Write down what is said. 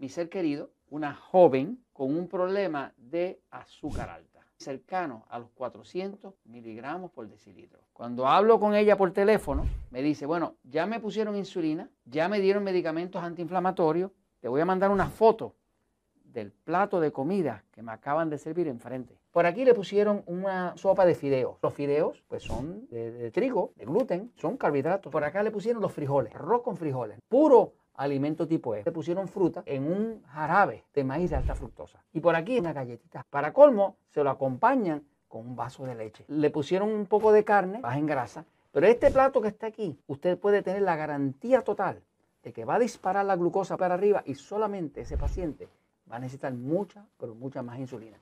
mi ser querido, una joven con un problema de azúcar alta, cercano a los 400 miligramos por decilitro. Cuando hablo con ella por teléfono, me dice, bueno, ya me pusieron insulina, ya me dieron medicamentos antiinflamatorios, te voy a mandar una foto del plato de comida que me acaban de servir enfrente. Por aquí le pusieron una sopa de fideos. Los fideos, pues son de, trigo, de gluten, son carbohidratos. Por acá le pusieron los frijoles, arroz con frijoles, puro alimento tipo E. Le pusieron fruta en un jarabe de maíz de alta fructosa. Y por aquí una galletita. Para colmo, se lo acompañan con un vaso de leche. Le pusieron un poco de carne, baja en grasa. Pero este plato que está aquí, usted puede tener la garantía total de que va a disparar la glucosa para arriba y solamente ese paciente va a necesitar mucha, pero mucha más insulina.